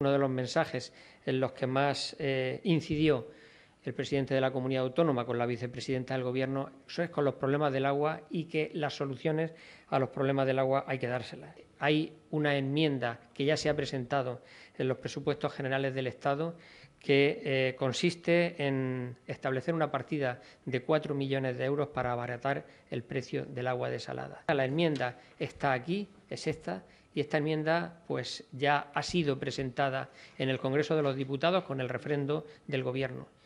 uno de los mensajes en los que más eh, incidió el presidente de la comunidad autónoma con la vicepresidenta del Gobierno, es con los problemas del agua y que las soluciones a los problemas del agua hay que dárselas. Hay una enmienda que ya se ha presentado en los presupuestos generales del Estado que eh, consiste en establecer una partida de cuatro millones de euros para abaratar el precio del agua desalada. La enmienda está aquí, es esta, y esta enmienda pues ya ha sido presentada en el Congreso de los Diputados con el refrendo del Gobierno.